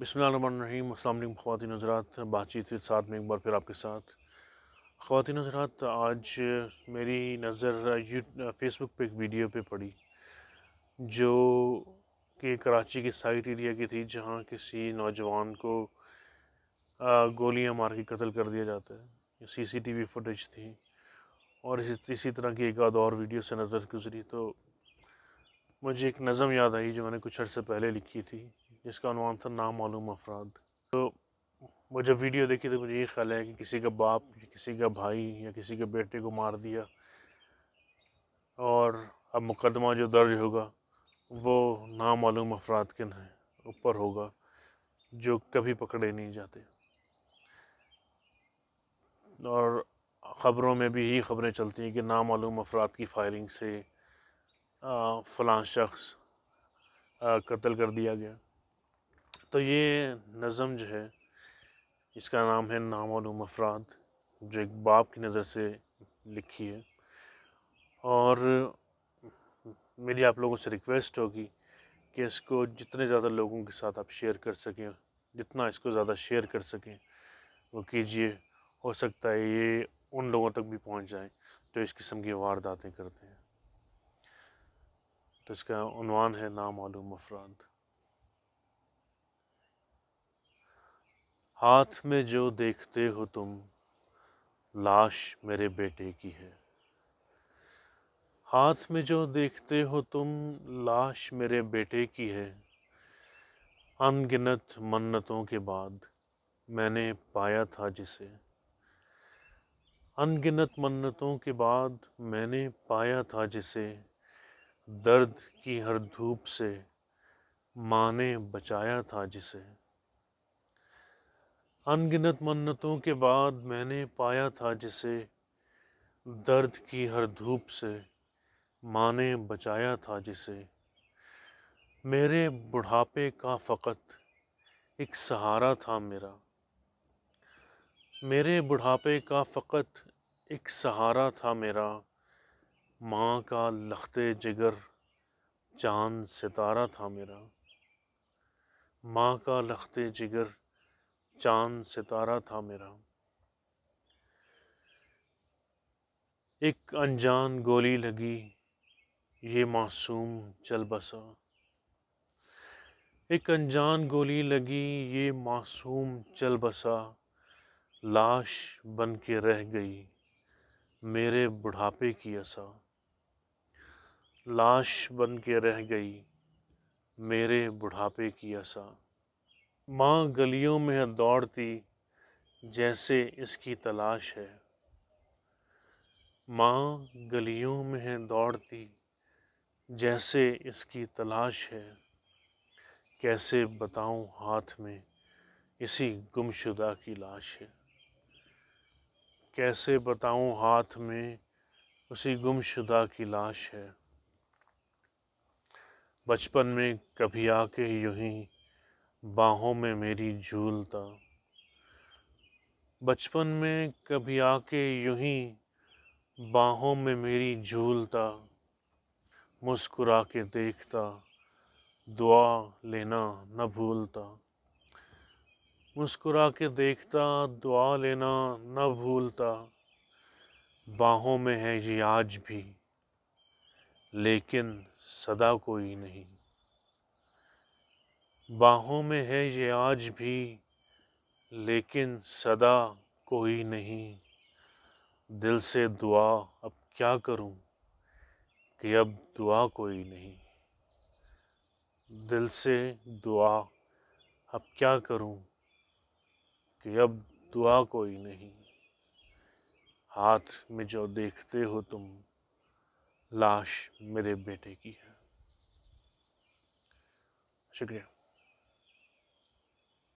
बिसमीम खुवान हजरात बातचीत साथ में एक बार फिर आपके साथ खुवान हजरात आज मेरी नज़र यू फेसबुक पे एक वीडियो पे पड़ी जो कि कराची के साइट एरिया की थी जहाँ किसी नौजवान को गोलियाँ मार के कत्ल कर दिया जाता है सीसीटीवी फुटेज थी और इसी तरह की एक आध और वीडियो से नज़र गुजरी तो मुझे एक नज़म याद आई जो मैंने कुछ अर्से पहले लिखी थी जिसका अनवान था नामूम अफराद तो वो जब वीडियो देखी तो मुझे ये ख्याल है कि किसी का बाप या किसी का भाई या किसी के बेटे को मार दिया और अब मुकदमा जो दर्ज होगा वो नामूम अफराद के ऊपर होगा जो कभी पकड़े नहीं जाते और ख़बरों में भी यही ख़बरें चलती हैं कि नामूम अफराद की फायरिंग से फ़लाँ शख्स कत्ल कर दिया गया तो ये नज़म जो है इसका नाम है नाम अफराद जो एक बाप की नज़र से लिखी है और मेरी आप लोगों से रिक्वेस्ट होगी कि इसको जितने ज़्यादा लोगों के साथ आप शेयर कर सकें जितना इसको ज़्यादा शेयर कर सकें वो कीजिए हो सकता है ये उन लोगों तक भी पहुंच जाए जो इस किस्म की वारदातें करते हैं तो इसका उनवान है आलूम अफराद हाथ में जो देखते हो तुम लाश मेरे बेटे की है हाथ में जो देखते हो तुम लाश मेरे बेटे की है अनगिनत मन्नतों के बाद मैंने पाया था जिसे अनगिनत मन्नतों के बाद मैंने पाया था जिसे दर्द की हर धूप से माँ ने बचाया था जिसे अनगिनत मन्नतों के बाद मैंने पाया था जिसे दर्द की हर धूप से माँ ने बचाया था जिसे मेरे बुढ़ापे का फ़कत एक सहारा था मेरा मेरे बुढ़ापे का फ़कत एक सहारा था मेरा माँ का लखते जिगर चांद सितारा था मेरा माँ का लखते जिगर चांद सितारा था मेरा एक अनजान गोली लगी ये मासूम चल बसा एक अनजान गोली लगी ये मासूम चल बसा लाश बन के रह गई मेरे बुढ़ापे की असा लाश बन के रह गई मेरे बुढ़ापे की असा माँ गलियों में दौड़ती जैसे इसकी तलाश है माँ गलियों में है दौड़ती जैसे इसकी तलाश है कैसे बताऊँ हाथ में इसी गुमशुदा की लाश है कैसे बताऊँ हाथ में उसी गुमशुदा की लाश है बचपन में कभी आके यूँ ही बाहों में मेरी झूलता बचपन में कभी आके यूं ही बाहों में मेरी झूलता मुस्कुरा के देखता दुआ लेना न भूलता मुस्कुरा के देखता दुआ लेना न भूलता बाहों में है ये आज भी लेकिन सदा कोई नहीं बाहों में है ये आज भी लेकिन सदा कोई नहीं दिल से दुआ अब क्या करूं कि अब दुआ कोई नहीं दिल से दुआ अब क्या करूं कि अब दुआ कोई नहीं हाथ में जो देखते हो तुम लाश मेरे बेटे की है शुक्रिया